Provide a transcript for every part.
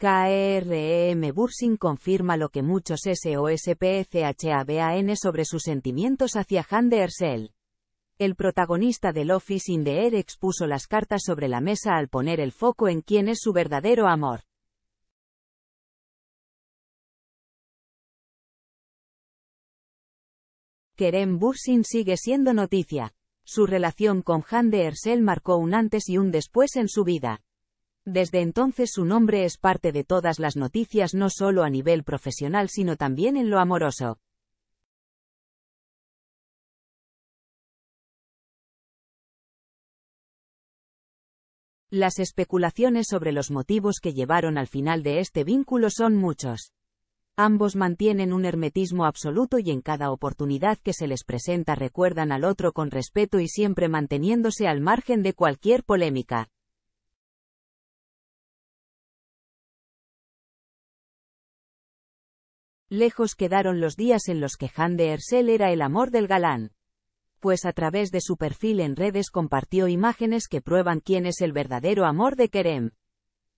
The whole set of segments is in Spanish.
KRM Bursin confirma lo que muchos SOSPFHABAN sobre sus sentimientos hacia Han de Ersel. El protagonista del Office in the Air expuso las cartas sobre la mesa al poner el foco en quién es su verdadero amor. Kerem Bursin sigue siendo noticia. Su relación con Han de Ersel marcó un antes y un después en su vida. Desde entonces su nombre es parte de todas las noticias no solo a nivel profesional sino también en lo amoroso. Las especulaciones sobre los motivos que llevaron al final de este vínculo son muchos. Ambos mantienen un hermetismo absoluto y en cada oportunidad que se les presenta recuerdan al otro con respeto y siempre manteniéndose al margen de cualquier polémica. Lejos quedaron los días en los que Han de Ersel era el amor del galán. Pues a través de su perfil en redes compartió imágenes que prueban quién es el verdadero amor de Kerem.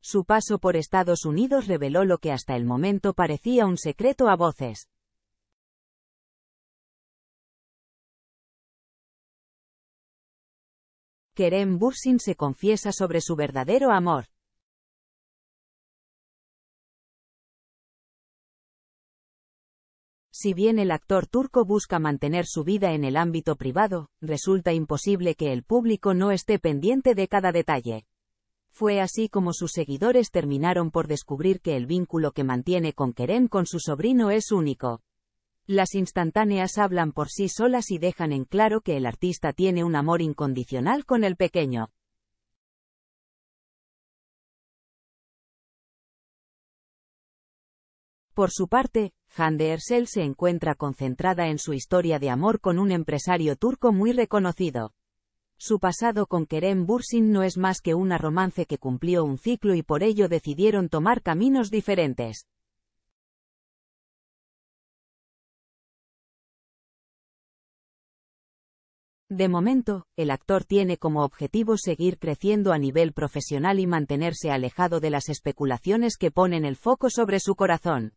Su paso por Estados Unidos reveló lo que hasta el momento parecía un secreto a voces. Kerem Bursin se confiesa sobre su verdadero amor. Si bien el actor turco busca mantener su vida en el ámbito privado, resulta imposible que el público no esté pendiente de cada detalle. Fue así como sus seguidores terminaron por descubrir que el vínculo que mantiene con Kerem con su sobrino es único. Las instantáneas hablan por sí solas y dejan en claro que el artista tiene un amor incondicional con el pequeño. Por su parte, Hande Ersel se encuentra concentrada en su historia de amor con un empresario turco muy reconocido. Su pasado con Kerem Bursin no es más que una romance que cumplió un ciclo y por ello decidieron tomar caminos diferentes. De momento, el actor tiene como objetivo seguir creciendo a nivel profesional y mantenerse alejado de las especulaciones que ponen el foco sobre su corazón.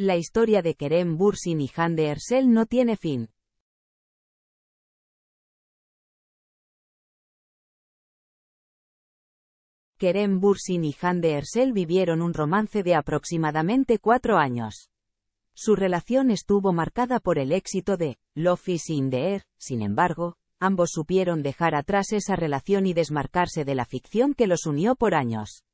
La historia de Kerem Bursin y Han de Ersel no tiene fin. Kerem Bursin y Han de Ersel vivieron un romance de aproximadamente cuatro años. Su relación estuvo marcada por el éxito de Love is in the Air, sin embargo, ambos supieron dejar atrás esa relación y desmarcarse de la ficción que los unió por años.